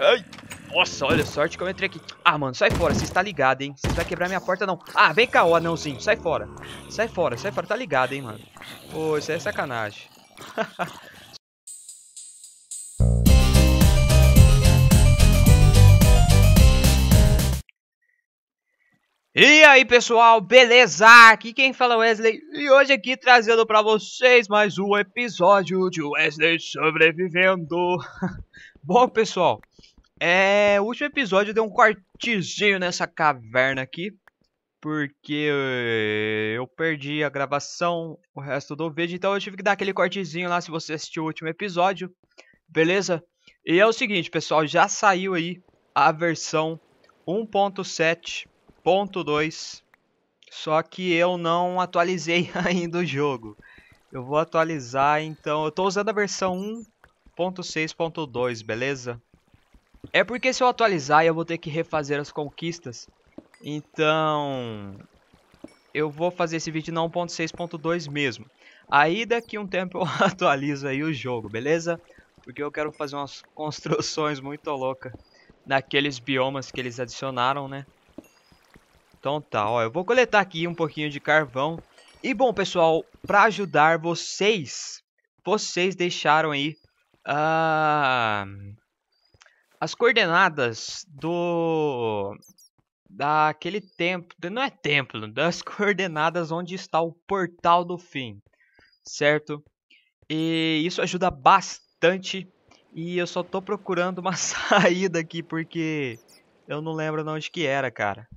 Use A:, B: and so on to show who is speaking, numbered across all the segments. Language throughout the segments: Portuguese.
A: Ai. Nossa, olha, sorte que eu entrei aqui. Ah, mano, sai fora, você está ligado, hein? Você vai quebrar minha porta, não. Ah, vem cá, ó, anãozinho, sai fora. Sai fora, sai fora, tá ligado, hein, mano. Pô, isso aí é sacanagem. E aí pessoal, beleza? Aqui quem fala é Wesley e hoje aqui trazendo pra vocês mais um episódio de Wesley Sobrevivendo Bom, pessoal, é, o último episódio deu um cortezinho nessa caverna aqui, porque eu perdi a gravação, o resto do vídeo, então eu tive que dar aquele cortezinho lá se você assistiu o último episódio, beleza? E é o seguinte, pessoal, já saiu aí a versão 1.7.2, só que eu não atualizei ainda o jogo. Eu vou atualizar, então, eu estou usando a versão 1. 1.6.2, beleza? É porque se eu atualizar eu vou ter que refazer as conquistas. Então, eu vou fazer esse vídeo na 1.6.2 mesmo. Aí daqui um tempo eu atualizo aí o jogo, beleza? Porque eu quero fazer umas construções muito loucas naqueles biomas que eles adicionaram, né? Então tá, ó, eu vou coletar aqui um pouquinho de carvão. E bom, pessoal, para ajudar vocês, vocês deixaram aí ah, as coordenadas do daquele templo, não é templo, das coordenadas onde está o portal do fim, certo? E isso ajuda bastante e eu só tô procurando uma saída aqui porque eu não lembro de onde que era, cara.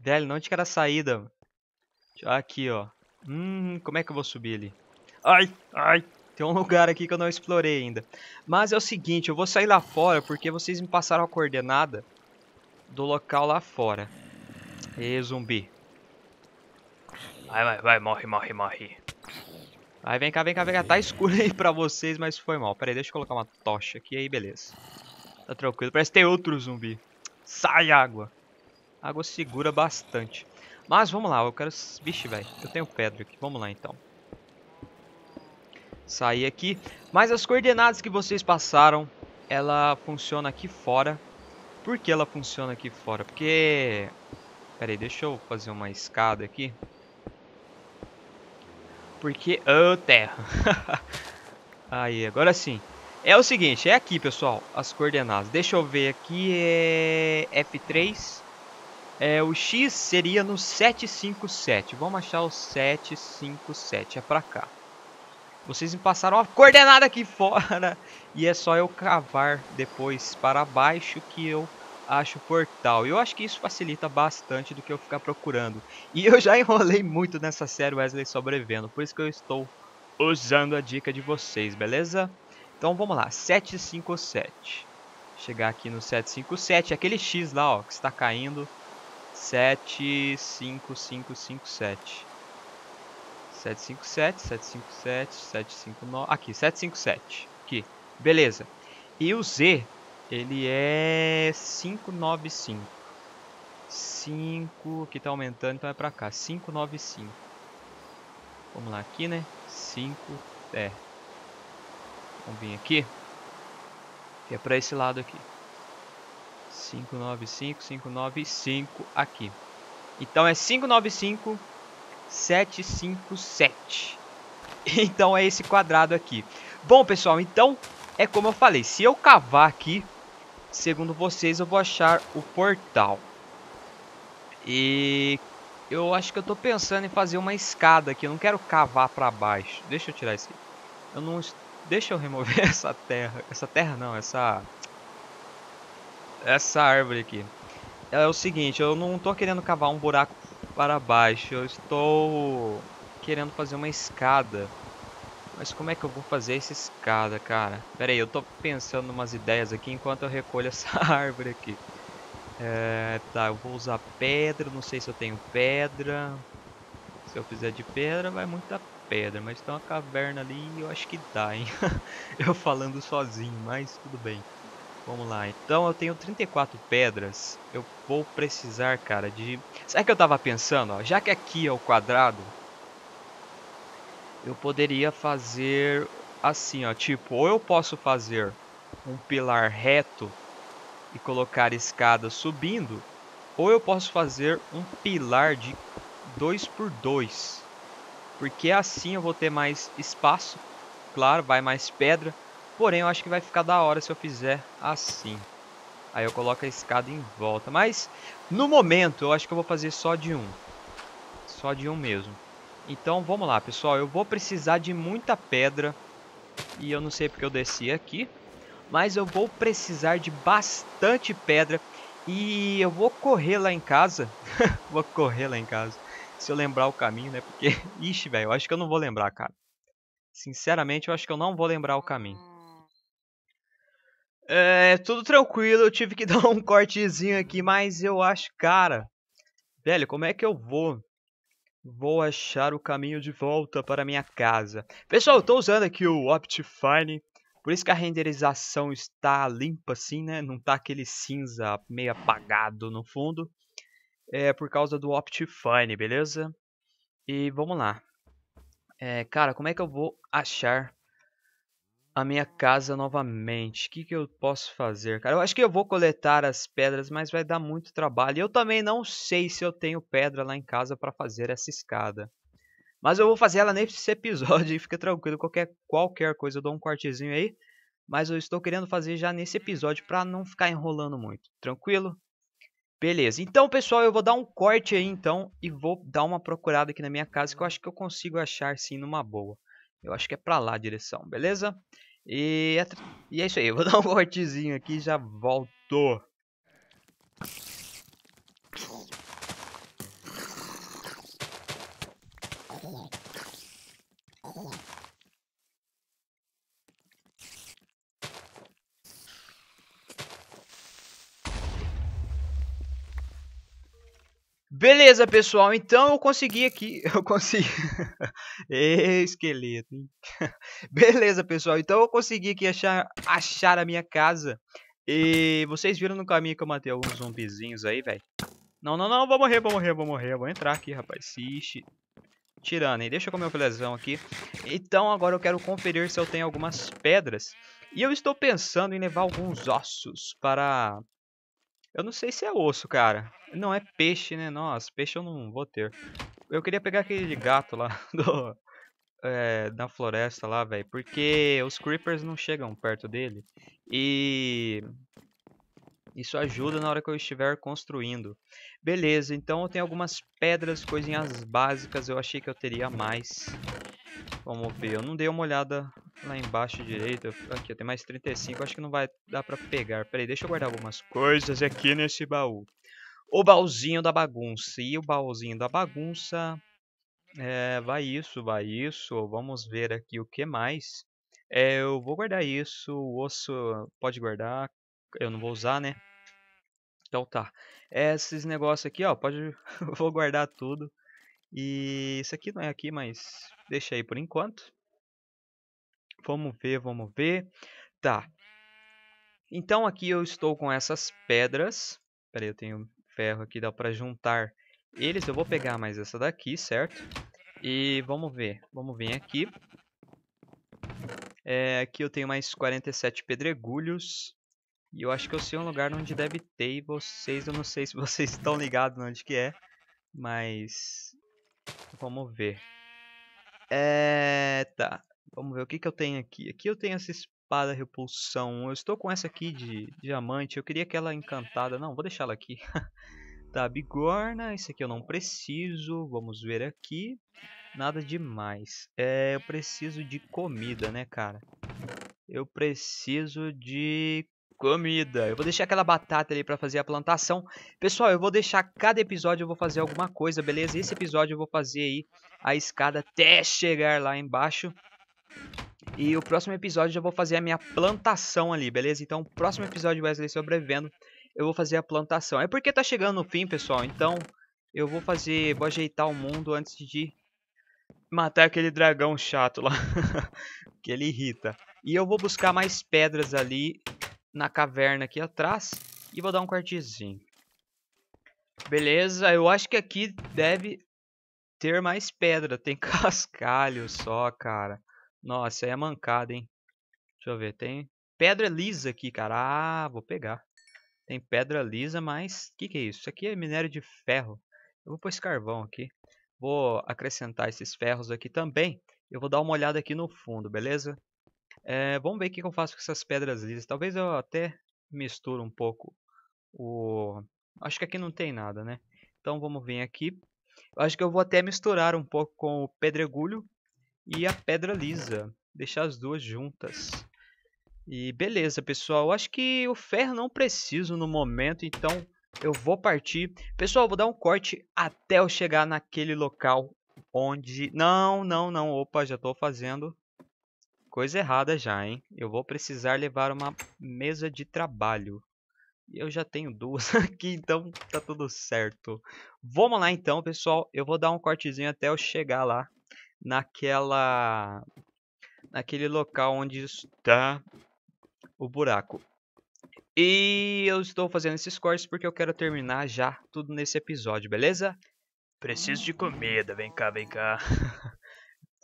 A: Velho, onde que era a saída? Aqui, ó. Hum, como é que eu vou subir ali? Ai, ai, tem um lugar aqui que eu não explorei ainda. Mas é o seguinte, eu vou sair lá fora porque vocês me passaram a coordenada do local lá fora. E zumbi. Vai, vai, vai, morre, morre, morre. Aí vem cá, vem cá, vem cá. Tá escuro aí pra vocês, mas foi mal. Pera aí, deixa eu colocar uma tocha aqui, aí beleza. Tá tranquilo. Parece que tem outro zumbi. Sai, água. água segura bastante. Mas vamos lá, eu quero... Vixe, velho. Eu tenho pedra aqui. Vamos lá, então sair aqui. Mas as coordenadas que vocês passaram, ela funciona aqui fora. Por que ela funciona aqui fora? Porque... Pera aí, deixa eu fazer uma escada aqui. Porque... Ô, oh, terra! aí, agora sim. É o seguinte, é aqui, pessoal, as coordenadas. Deixa eu ver aqui, é F3. É, o X seria no 757. Vamos achar o 757, é pra cá. Vocês me passaram a coordenada aqui fora. E é só eu cavar depois para baixo que eu acho o portal. Eu acho que isso facilita bastante do que eu ficar procurando. E eu já enrolei muito nessa série Wesley sobrevivendo. Por isso que eu estou usando a dica de vocês, beleza? Então vamos lá, 757. Chegar aqui no 757, aquele X lá ó, que está caindo. 75557. 757, 757, 759, aqui, 757, aqui, beleza. E o Z, ele é 595, 5, aqui tá aumentando, então é pra cá, 595. Vamos lá aqui, né, 5, é, vamos vir aqui, que é pra esse lado aqui. 595, 595 aqui. Então é 595 757. Então é esse quadrado aqui. Bom, pessoal, então é como eu falei. Se eu cavar aqui, segundo vocês, eu vou achar o portal. E eu acho que eu tô pensando em fazer uma escada aqui. Eu não quero cavar para baixo. Deixa eu tirar isso Eu não... Deixa eu remover essa terra. Essa terra não, essa... Essa árvore aqui. É o seguinte, eu não tô querendo cavar um buraco para baixo. Eu estou querendo fazer uma escada. Mas como é que eu vou fazer essa escada, cara? Pera aí, eu tô pensando umas ideias aqui enquanto eu recolho essa árvore aqui. É, tá, eu vou usar pedra, não sei se eu tenho pedra. Se eu fizer de pedra, vai muita pedra. Mas tem uma caverna ali e eu acho que dá, hein? eu falando sozinho, mas tudo bem. Vamos lá, então eu tenho 34 pedras. Eu vou precisar, cara, de... Sabe o que eu tava pensando? Ó? Já que aqui é o quadrado, eu poderia fazer assim, ó. Tipo, ou eu posso fazer um pilar reto e colocar escada subindo, ou eu posso fazer um pilar de 2 por 2. Porque assim eu vou ter mais espaço, claro, vai mais pedra Porém, eu acho que vai ficar da hora se eu fizer assim. Aí eu coloco a escada em volta. Mas, no momento, eu acho que eu vou fazer só de um. Só de um mesmo. Então, vamos lá, pessoal. Eu vou precisar de muita pedra. E eu não sei porque eu desci aqui. Mas eu vou precisar de bastante pedra. E eu vou correr lá em casa. vou correr lá em casa. Se eu lembrar o caminho, né? Porque, ixi, velho, eu acho que eu não vou lembrar, cara. Sinceramente, eu acho que eu não vou lembrar o caminho. É, tudo tranquilo, eu tive que dar um cortezinho aqui, mas eu acho, cara, velho, como é que eu vou? Vou achar o caminho de volta para minha casa. Pessoal, eu tô usando aqui o Optifine, por isso que a renderização está limpa assim, né? Não tá aquele cinza meio apagado no fundo. É por causa do Optifine, beleza? E vamos lá. É, cara, como é que eu vou achar a minha casa novamente. O que, que eu posso fazer, cara? Eu acho que eu vou coletar as pedras, mas vai dar muito trabalho. Eu também não sei se eu tenho pedra lá em casa para fazer essa escada. Mas eu vou fazer ela nesse episódio, fica tranquilo. Qualquer, qualquer coisa eu dou um cortezinho aí. Mas eu estou querendo fazer já nesse episódio para não ficar enrolando muito. Tranquilo? Beleza, então pessoal, eu vou dar um corte aí então e vou dar uma procurada aqui na minha casa que eu acho que eu consigo achar sim numa boa. Eu acho que é pra lá a direção, beleza? E é, e é isso aí, eu vou dar um cortezinho aqui e já volto. Beleza, pessoal. Então eu consegui aqui. Eu consegui. esqueleto. Hein? Beleza, pessoal. Então eu consegui aqui achar, achar a minha casa. E vocês viram no caminho que eu matei alguns zombizinhos aí, velho. Não, não, não. Vou morrer, vou morrer, vou morrer. Vou entrar aqui, rapaz. Ixi. Tirando, hein? Deixa eu comer o filezão aqui. Então agora eu quero conferir se eu tenho algumas pedras. E eu estou pensando em levar alguns ossos para... Eu não sei se é osso, cara. Não, é peixe, né? Nossa, peixe eu não vou ter. Eu queria pegar aquele gato lá do, é, da floresta lá, velho. Porque os creepers não chegam perto dele. E isso ajuda na hora que eu estiver construindo. Beleza, então eu tenho algumas pedras, coisinhas básicas. Eu achei que eu teria mais. Vamos ver, eu não dei uma olhada lá embaixo direito. Aqui, eu tenho mais 35, acho que não vai dar pra pegar. Peraí, deixa eu guardar algumas coisas aqui nesse baú o baúzinho da bagunça. E o baúzinho da bagunça. É, vai isso, vai isso. Vamos ver aqui o que mais. É, eu vou guardar isso. O osso pode guardar. Eu não vou usar, né? Então tá. Esses negócios aqui, ó. Pode. vou guardar tudo. E isso aqui não é aqui, mas deixa aí por enquanto. Vamos ver, vamos ver. Tá. Então aqui eu estou com essas pedras. Peraí, eu tenho ferro aqui, dá pra juntar eles. Eu vou pegar mais essa daqui, certo? E vamos ver, vamos vir aqui. É, aqui eu tenho mais 47 pedregulhos. E eu acho que eu sei um lugar onde deve ter e vocês, eu não sei se vocês estão ligados onde que é. Mas... Vamos ver. É... Tá. Vamos ver o que que eu tenho aqui. Aqui eu tenho esses espada repulsão. Eu estou com essa aqui de diamante. Eu queria aquela encantada. Não, vou deixá-la aqui. tá, bigorna. Isso aqui eu não preciso. Vamos ver aqui. Nada demais. É, eu preciso de comida, né, cara? Eu preciso de comida. Eu vou deixar aquela batata ali para fazer a plantação. Pessoal, eu vou deixar cada episódio eu vou fazer alguma coisa, beleza? Esse episódio eu vou fazer aí a escada até chegar lá embaixo. E o próximo episódio já vou fazer a minha plantação ali, beleza? Então, próximo episódio Wesley sobrevivendo, eu vou fazer a plantação. É porque tá chegando o fim, pessoal. Então, eu vou fazer, vou ajeitar o mundo antes de matar aquele dragão chato lá, que ele irrita. E eu vou buscar mais pedras ali na caverna aqui atrás e vou dar um cortezinho. Beleza, eu acho que aqui deve ter mais pedra. Tem cascalho só, cara. Nossa, aí é mancada, hein? Deixa eu ver, tem pedra lisa aqui, cara. Ah, vou pegar. Tem pedra lisa, mas... O que, que é isso? Isso aqui é minério de ferro. Eu vou pôr esse carvão aqui. Vou acrescentar esses ferros aqui também. Eu vou dar uma olhada aqui no fundo, beleza? É, vamos ver o que, que eu faço com essas pedras lisas. Talvez eu até misture um pouco o... Acho que aqui não tem nada, né? Então vamos vir aqui. Eu acho que eu vou até misturar um pouco com o pedregulho e a pedra lisa. Deixar as duas juntas. E beleza, pessoal. Acho que o ferro não preciso no momento, então eu vou partir. Pessoal, vou dar um corte até eu chegar naquele local onde... Não, não, não. Opa, já estou fazendo coisa errada já, hein? Eu vou precisar levar uma mesa de trabalho. Eu já tenho duas aqui, então tá tudo certo. Vamos lá então, pessoal. Eu vou dar um cortezinho até eu chegar lá naquela naquele local onde está o buraco. E eu estou fazendo esses cortes porque eu quero terminar já tudo nesse episódio, beleza? Preciso de comida, vem cá, vem cá.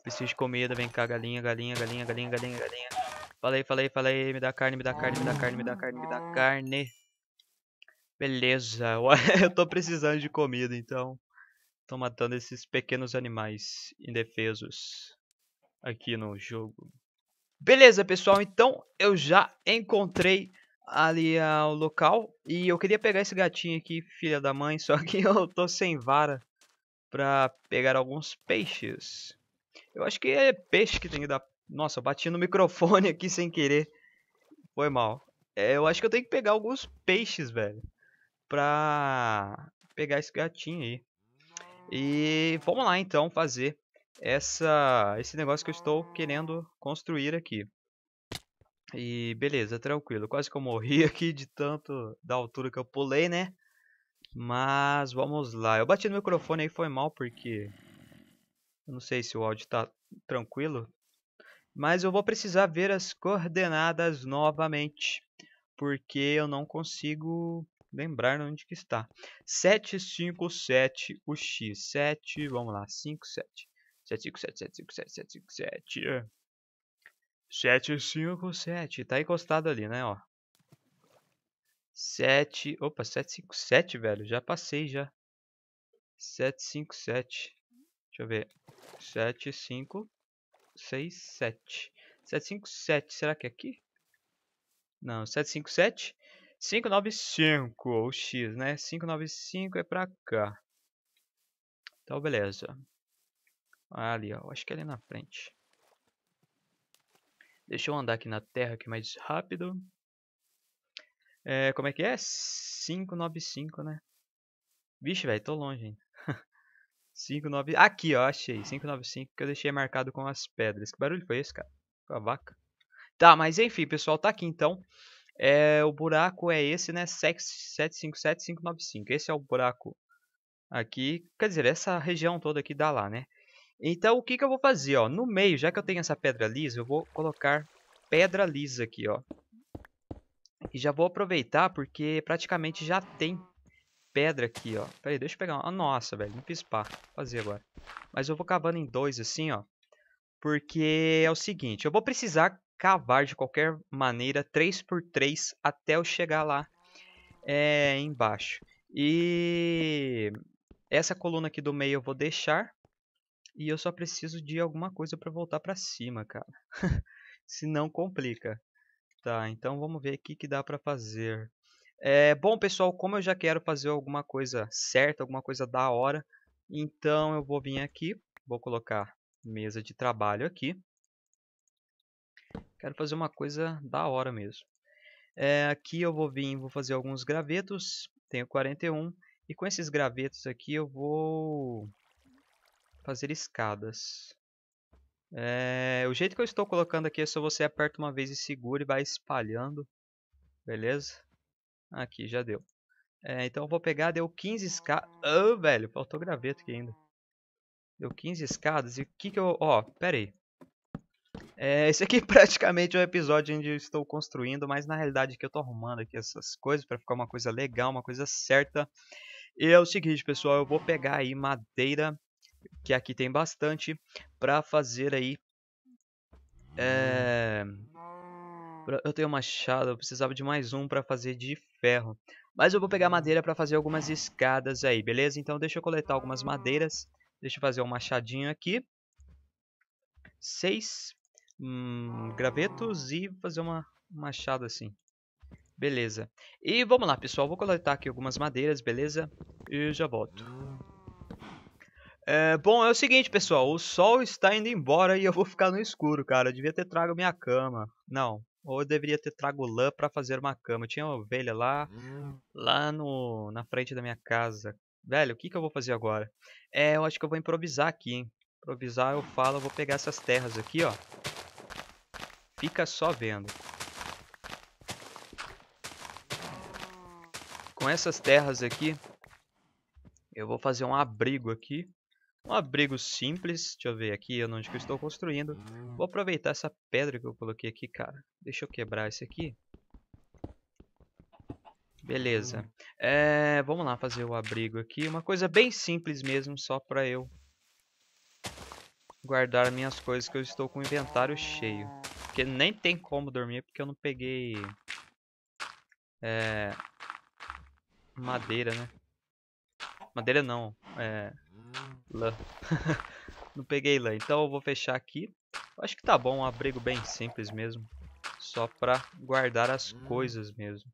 A: Preciso de comida, vem cá, galinha, galinha, galinha, galinha, galinha, galinha. Falei, falei, falei, me dá carne, me dá carne, me dá carne, me dá carne, me dá carne. Beleza, eu tô precisando de comida, então Estão matando esses pequenos animais indefesos aqui no jogo. Beleza, pessoal. Então, eu já encontrei ali ah, o local. E eu queria pegar esse gatinho aqui, filha da mãe. Só que eu tô sem vara pra pegar alguns peixes. Eu acho que é peixe que tem que dar... Nossa, bati no microfone aqui sem querer. Foi mal. É, eu acho que eu tenho que pegar alguns peixes, velho. Pra pegar esse gatinho aí. E vamos lá então fazer essa, esse negócio que eu estou querendo construir aqui. E beleza, tranquilo. Quase que eu morri aqui de tanto da altura que eu pulei, né? Mas vamos lá. Eu bati no microfone aí, foi mal, porque... Eu não sei se o áudio tá tranquilo. Mas eu vou precisar ver as coordenadas novamente. Porque eu não consigo lembrar onde que está. 757 o X. 7, vamos lá, 57. 757, 757, 757. 757, tá encostado ali, né, ó. 7, opa, 757, velho, já passei já. 757. Deixa eu ver. 7567. 757, será que é aqui? Não, 757. 595, ou X, né? 595 é pra cá. Então, beleza. Ah, ali, ó. Acho que é ali na frente. Deixa eu andar aqui na terra aqui mais rápido. É, como é que é? 595, né? Vixe, velho, tô longe ainda. 59... Aqui, ó, achei. 595 que eu deixei marcado com as pedras. Que barulho foi esse, cara? Com a vaca. Tá, mas enfim, pessoal, tá aqui então. É, o buraco é esse, né? 757595. Esse é o buraco aqui. Quer dizer, essa região toda aqui dá lá, né? Então, o que, que eu vou fazer? Ó? No meio, já que eu tenho essa pedra lisa, eu vou colocar pedra lisa aqui, ó. E já vou aproveitar, porque praticamente já tem pedra aqui, ó. Pera aí, deixa eu pegar uma. Nossa, velho, não fiz pá. Fazer agora. Mas eu vou cavando em dois, assim, ó. Porque é o seguinte, eu vou precisar cavar de qualquer maneira, 3 por 3 até eu chegar lá é, embaixo. E essa coluna aqui do meio eu vou deixar. E eu só preciso de alguma coisa para voltar para cima, cara. Se não complica. Tá, então vamos ver o que dá para fazer. É, bom, pessoal, como eu já quero fazer alguma coisa certa, alguma coisa da hora, então eu vou vir aqui, vou colocar mesa de trabalho aqui. Quero fazer uma coisa da hora mesmo. É, aqui eu vou vir, vou fazer alguns gravetos. Tenho 41. E com esses gravetos aqui eu vou fazer escadas. É, o jeito que eu estou colocando aqui é só você aperta uma vez e segura e vai espalhando. Beleza? Aqui, já deu. É, então eu vou pegar, deu 15 escadas. Oh, velho, faltou graveto aqui ainda. Deu 15 escadas e o que que eu... Ó, oh, pera aí. É, esse aqui praticamente é um episódio onde eu estou construindo, mas na realidade que eu estou arrumando aqui essas coisas para ficar uma coisa legal, uma coisa certa. E é o seguinte, pessoal, eu vou pegar aí madeira, que aqui tem bastante, para fazer aí... É... Eu tenho machado, eu precisava de mais um para fazer de ferro. Mas eu vou pegar madeira para fazer algumas escadas aí, beleza? Então deixa eu coletar algumas madeiras. Deixa eu fazer um machadinho aqui. Seis hum, gravetos e fazer uma machada assim. Beleza. E vamos lá, pessoal. Vou coletar aqui algumas madeiras, beleza? E já volto. É, bom, é o seguinte, pessoal. O sol está indo embora e eu vou ficar no escuro, cara. Eu devia ter trago minha cama. Não. Ou eu deveria ter trago lã para fazer uma cama. Eu tinha uma ovelha lá, lá no, na frente da minha casa. Velho, o que, que eu vou fazer agora? É, eu acho que eu vou improvisar aqui, hein? Improvisar, eu falo, eu vou pegar essas terras aqui, ó. Fica só vendo. Com essas terras aqui, eu vou fazer um abrigo aqui. Um abrigo simples. Deixa eu ver aqui onde que eu estou construindo. Vou aproveitar essa pedra que eu coloquei aqui, cara. Deixa eu quebrar esse aqui. Beleza. É, vamos lá fazer o abrigo aqui. Uma coisa bem simples mesmo, só pra eu guardar minhas coisas que eu estou com o inventário cheio. Porque nem tem como dormir, porque eu não peguei... É, madeira, né? Madeira não, é... Lã. não peguei lã, então eu vou fechar aqui. acho que tá bom, um abrigo bem simples mesmo. Só pra guardar as coisas mesmo.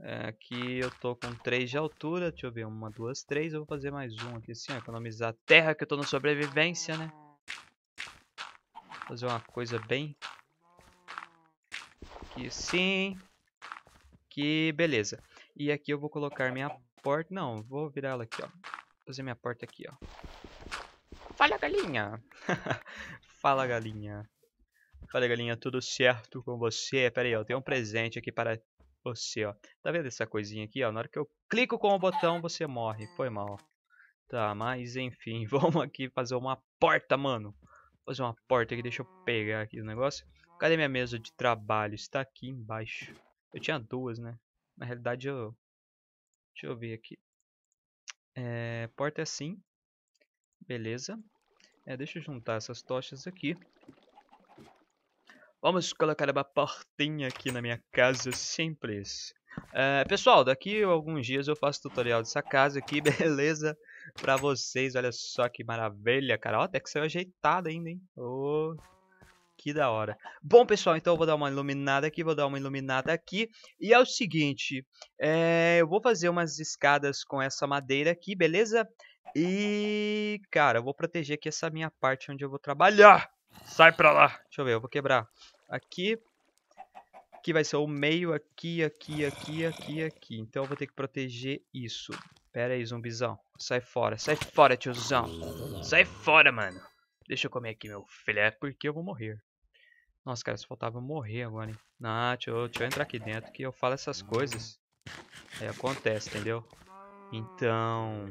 A: É, aqui eu tô com 3 de altura, deixa eu ver, uma, duas, três. Eu vou fazer mais um aqui assim, ó, economizar terra, que eu tô na sobrevivência, né? Fazer uma coisa bem... Aqui sim. Que beleza. E aqui eu vou colocar minha porta... Não, vou virar ela aqui, ó. Fazer minha porta aqui, ó. Fala, galinha! Fala, galinha. Fala, galinha. Tudo certo com você? Pera aí, ó. Tem um presente aqui para você, ó. Tá vendo essa coisinha aqui, ó? Na hora que eu clico com o botão, você morre. Foi mal. Tá, mas enfim. Vamos aqui fazer uma porta, mano fazer uma porta aqui, deixa eu pegar aqui o negócio. Cadê minha mesa de trabalho? Está aqui embaixo. Eu tinha duas, né? Na realidade, eu... Deixa eu ver aqui. É, porta é assim. Beleza. É, deixa eu juntar essas tochas aqui. Vamos colocar uma portinha aqui na minha casa simples. Eh, pessoal, daqui a alguns dias eu faço tutorial dessa casa aqui, beleza? Pra vocês, olha só que maravilha, cara. Ó, até que saiu ajeitado ainda, hein? Oh, que da hora. Bom, pessoal, então eu vou dar uma iluminada aqui, vou dar uma iluminada aqui. E é o seguinte, é, eu vou fazer umas escadas com essa madeira aqui, beleza? E, cara, eu vou proteger aqui essa minha parte onde eu vou trabalhar. Sai pra lá. Deixa eu ver, eu vou quebrar aqui. Aqui vai ser o meio, aqui, aqui, aqui, aqui, aqui. Então eu vou ter que proteger isso. Pera aí, zumbizão. Sai fora, sai fora, tiozão. Sai fora, mano. Deixa eu comer aqui, meu filé, porque eu vou morrer. Nossa, cara, se faltava morrer agora, hein? Não, deixa eu, deixa eu entrar aqui dentro que eu falo essas coisas. Aí acontece, entendeu? Então...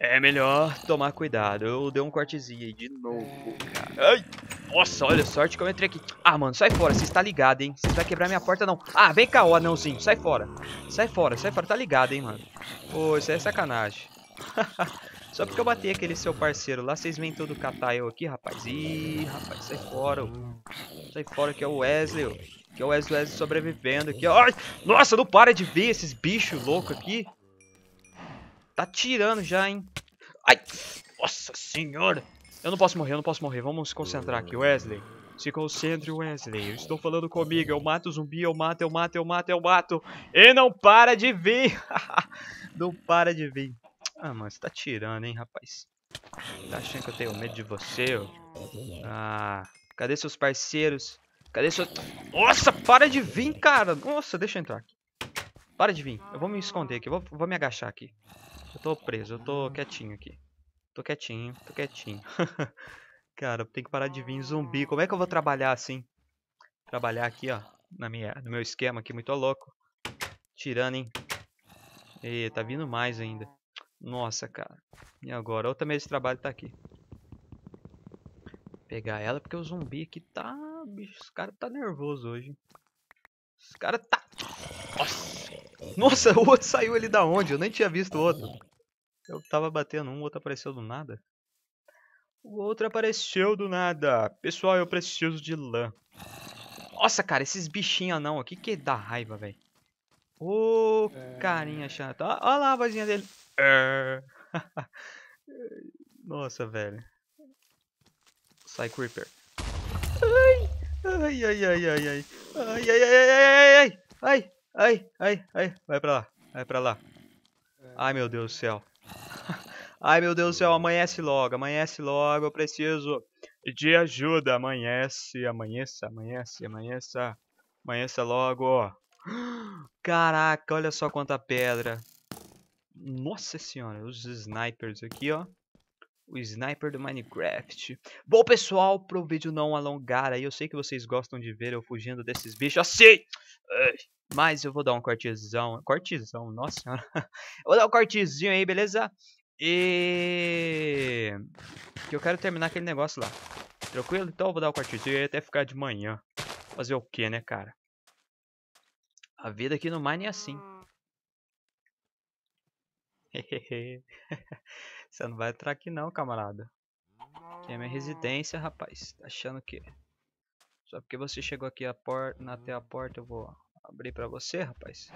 A: É melhor tomar cuidado. Eu dei um cortezinho aí de novo, cara. Ai! Nossa, olha, sorte que eu entrei aqui. Ah, mano, sai fora, você está ligado, hein? Você vai quebrar minha porta, não. Ah, vem cá, ó, anãozinho, sai fora. Sai fora, sai fora, tá ligado, hein, mano. Pô, isso é sacanagem. Só porque eu bati aquele seu parceiro lá, vocês vêm todo catar eu aqui, rapaz. Ih, rapaz, sai fora. Ó. Sai fora que é o Wesley, ó. que é o Wesley, Wesley sobrevivendo aqui. Ó. nossa, não para de ver esses bichos loucos aqui. Tá tirando já, hein. Ai, nossa senhora. Eu não posso morrer, eu não posso morrer. Vamos se concentrar aqui. Wesley, se concentre, Wesley. Eu estou falando comigo. Eu mato zumbi, eu mato, eu mato, eu mato, eu mato. E não para de vir. não para de vir. Ah, mano, você tá tirando, hein, rapaz. Tá achando que eu tenho medo de você? Ó? Ah, cadê seus parceiros? Cadê seu... Nossa, para de vir, cara. Nossa, deixa eu entrar aqui. Para de vir. Eu vou me esconder aqui. Eu vou, vou me agachar aqui. Eu tô preso, eu tô quietinho aqui. Tô quietinho, tô quietinho. Cara, tem que parar de vir zumbi. Como é que eu vou trabalhar assim? Trabalhar aqui, ó. Na minha, no meu esquema aqui, muito louco. Tirando, hein? E tá vindo mais ainda. Nossa, cara. E agora? Outra mesa de trabalho tá aqui. Pegar ela, porque o zumbi aqui tá... Bicho, os caras tá nervoso hoje. Os caras tá... Nossa! Nossa, o outro saiu ali da onde? Eu nem tinha visto o outro. Eu tava batendo um, o outro apareceu do nada. O outro apareceu do nada. Pessoal, eu preciso de lã. Nossa, cara, esses bichinhos não O que dá raiva, velho. Ô, oh, carinha é. chata. Olha lá a vozinha dele. É. Nossa, velho. Sai, Creeper. Ai, ai, ai, ai, ai, ai. Ai, ai, ai, ai, ai, ai. Ai, ai, ai, Vai pra lá, vai pra lá. É. Ai, meu Deus do céu. Ai meu Deus do céu, amanhece logo, amanhece logo, eu preciso de ajuda. Amanhece, amanheça, amanhece, amanheça, amanheça logo. Caraca, olha só quanta pedra. Nossa senhora, os snipers aqui, ó. O sniper do Minecraft. Bom, pessoal, para o vídeo não alongar aí, eu sei que vocês gostam de ver eu fugindo desses bichos assim. Mas eu vou dar um cortezão. Cortezão, nossa senhora. Eu vou dar um cortezinho aí, beleza? E. Que eu quero terminar aquele negócio lá. Tranquilo? Então eu vou dar o um cortezinho aí até ficar de manhã. Fazer o que, né, cara? A vida aqui no Mine é assim. Ah. Você não vai entrar aqui não, camarada. Aqui é minha residência, rapaz. Tá achando que... Só porque você chegou aqui a porta, até a porta, eu vou abrir pra você, rapaz.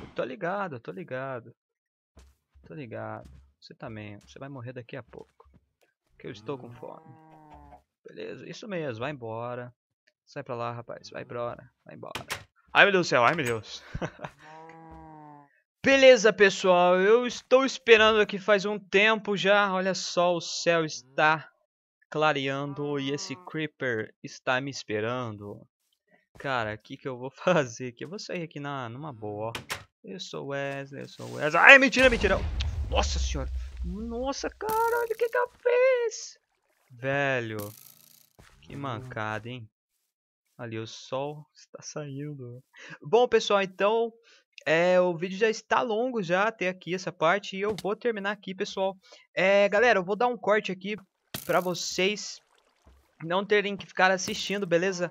A: Eu tô ligado, eu tô ligado. Tô ligado. Você também, você vai morrer daqui a pouco. Que eu estou com fome. Beleza, isso mesmo, vai embora. Sai pra lá, rapaz, vai embora, vai embora. Ai meu Deus do céu, ai meu Deus. Beleza, pessoal, eu estou esperando aqui faz um tempo já. Olha só, o céu está clareando e esse Creeper está me esperando. Cara, o que, que eu vou fazer aqui? Eu vou sair aqui na, numa boa, Eu sou Wesley, eu sou Wesley. Ai, mentira, mentira. Nossa senhora. Nossa, olha o que que eu fiz? Velho, que mancada, hein? Ali o sol está saindo. Bom, pessoal, então é, o vídeo já está longo já até aqui essa parte e eu vou terminar aqui, pessoal. É, galera, eu vou dar um corte aqui para vocês não terem que ficar assistindo, beleza?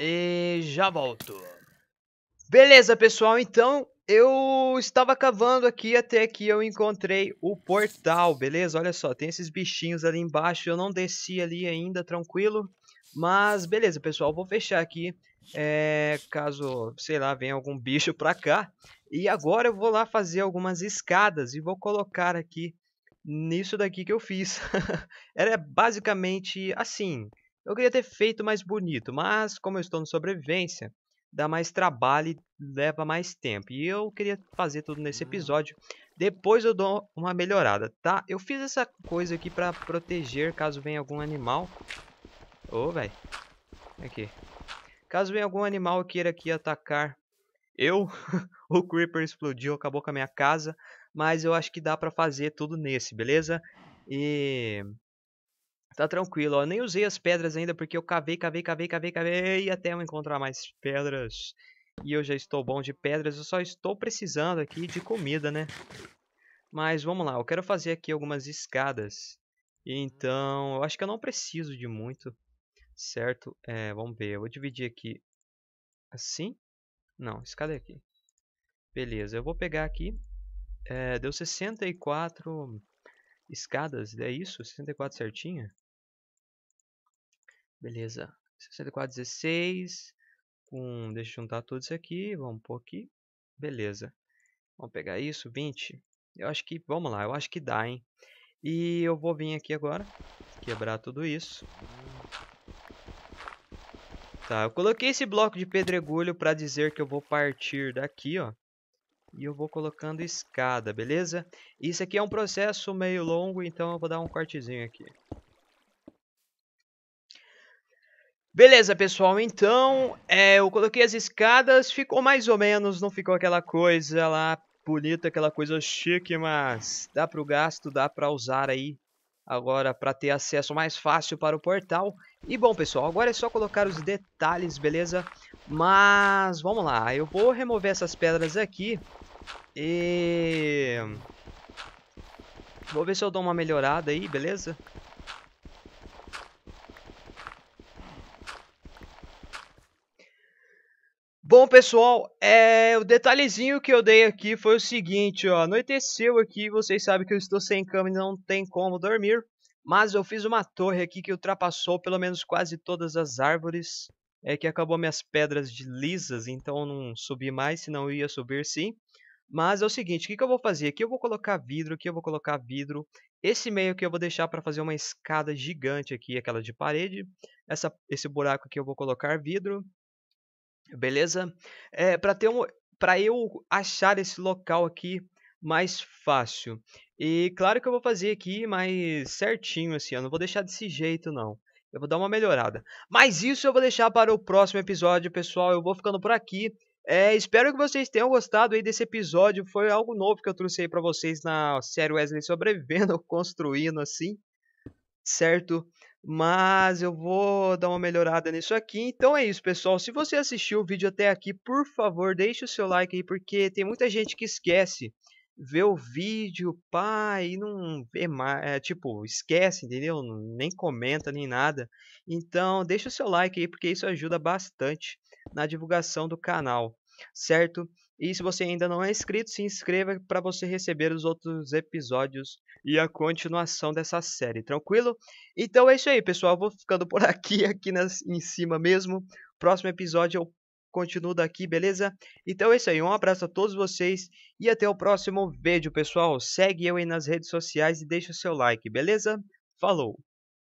A: E já volto. Beleza, pessoal, então eu estava cavando aqui até que eu encontrei o portal, beleza? Olha só, tem esses bichinhos ali embaixo, eu não desci ali ainda, tranquilo. Mas beleza, pessoal, vou fechar aqui é, caso, sei lá, venha algum bicho pra cá. E agora eu vou lá fazer algumas escadas e vou colocar aqui nisso daqui que eu fiz. Ela é basicamente assim. Eu queria ter feito mais bonito, mas como eu estou no sobrevivência, dá mais trabalho e leva mais tempo. E eu queria fazer tudo nesse episódio. Depois eu dou uma melhorada, tá? Eu fiz essa coisa aqui para proteger caso venha algum animal. Ô, oh, velho. Aqui. Caso venha algum animal queira aqui atacar eu, o Creeper explodiu, acabou com a minha casa, mas eu acho que dá pra fazer tudo nesse, beleza? E tá tranquilo, ó. Nem usei as pedras ainda porque eu cavei, cavei, cavei, cavei, cavei até eu encontrar mais pedras. E eu já estou bom de pedras, eu só estou precisando aqui de comida, né? Mas vamos lá, eu quero fazer aqui algumas escadas. Então, eu acho que eu não preciso de muito certo? É, vamos ver, eu vou dividir aqui assim. Não, escada aqui. Beleza, eu vou pegar aqui. É, deu 64 escadas, é isso? 64 certinha? Beleza, 64, 16. Com, deixa eu juntar tudo isso aqui, vamos pôr aqui. Beleza, vamos pegar isso, 20. Eu acho que, vamos lá, eu acho que dá, hein? E eu vou vir aqui agora, quebrar tudo isso. Tá, eu coloquei esse bloco de pedregulho para dizer que eu vou partir daqui, ó. E eu vou colocando escada, beleza? Isso aqui é um processo meio longo, então eu vou dar um cortezinho aqui. Beleza, pessoal, então é, eu coloquei as escadas, ficou mais ou menos, não ficou aquela coisa lá bonita, aquela coisa chique, mas dá para o gasto, dá para usar aí agora para ter acesso mais fácil para o portal. E bom, pessoal, agora é só colocar os detalhes, beleza? Mas vamos lá, eu vou remover essas pedras aqui e... Vou ver se eu dou uma melhorada aí, beleza? Bom, pessoal, é, o detalhezinho que eu dei aqui foi o seguinte, ó, anoiteceu aqui, vocês sabem que eu estou sem cama e não tem como dormir. Mas eu fiz uma torre aqui que ultrapassou pelo menos quase todas as árvores. É que acabou minhas pedras de lisas, então eu não subi mais, senão eu ia subir sim. Mas é o seguinte, o que, que eu vou fazer? Aqui eu vou colocar vidro, aqui eu vou colocar vidro. Esse meio que eu vou deixar para fazer uma escada gigante aqui, aquela de parede. Essa, esse buraco aqui eu vou colocar vidro. Beleza? É, para ter um, para eu achar esse local aqui, mais fácil. E claro que eu vou fazer aqui mais certinho, assim, eu não vou deixar desse jeito, não. Eu vou dar uma melhorada. Mas isso eu vou deixar para o próximo episódio, pessoal. Eu vou ficando por aqui. É, espero que vocês tenham gostado aí desse episódio. Foi algo novo que eu trouxe aí vocês na série Wesley Sobrevivendo, construindo assim, certo? Mas eu vou dar uma melhorada nisso aqui. Então é isso, pessoal. Se você assistiu o vídeo até aqui, por favor, deixe o seu like aí, porque tem muita gente que esquece vê o vídeo, pá, e não vê mais, é, tipo, esquece, entendeu? Nem comenta, nem nada. Então, deixa o seu like aí, porque isso ajuda bastante na divulgação do canal, certo? E se você ainda não é inscrito, se inscreva para você receber os outros episódios e a continuação dessa série, tranquilo? Então é isso aí, pessoal. vou ficando por aqui, aqui nas, em cima mesmo. Próximo episódio é o continuo daqui, beleza? Então é isso aí, um abraço a todos vocês e até o próximo vídeo, pessoal. Segue eu aí nas redes sociais e deixa o seu like, beleza? Falou!